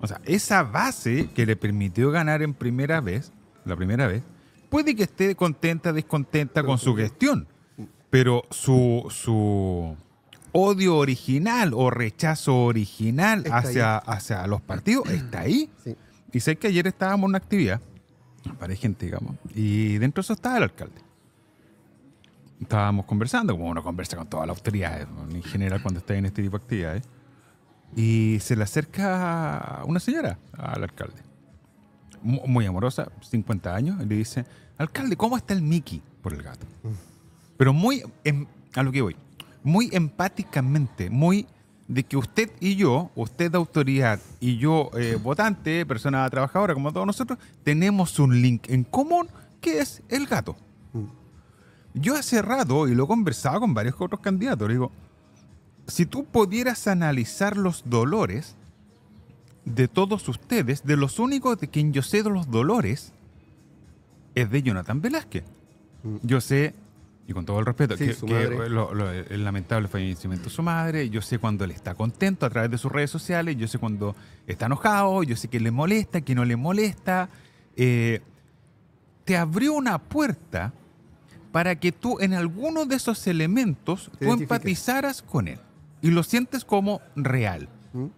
O sea, esa base que le permitió ganar en primera vez, la primera vez, puede que esté contenta, descontenta con su gestión, pero su, su odio original o rechazo original hacia, hacia los partidos está ahí. Y sé que ayer estábamos en una actividad, para gente, digamos, y dentro de eso estaba el alcalde. Estábamos conversando, como uno conversa con toda la autoridad en general cuando está en este tipo de actividades. Y se le acerca una señora al alcalde, muy amorosa, 50 años, y le dice, alcalde, ¿cómo está el Mickey por el gato? Pero muy, em, a lo que voy, muy empáticamente, muy de que usted y yo, usted autoridad y yo eh, votante, persona trabajadora como todos nosotros, tenemos un link en común que es el gato. Mm. Yo he cerrado y lo he conversado con varios otros candidatos, le digo, si tú pudieras analizar los dolores de todos ustedes, de los únicos de quien yo sé de los dolores, es de Jonathan Velázquez. Mm. Yo sé, y con todo el respeto, que, el lamentable fallecimiento de su madre, yo sé cuando él está contento a través de sus redes sociales, yo sé cuando está enojado, yo sé que le molesta, que no le molesta. Eh, te abrió una puerta para que tú en alguno de esos elementos tú empatizaras con él y lo sientes como real. ¿Mm?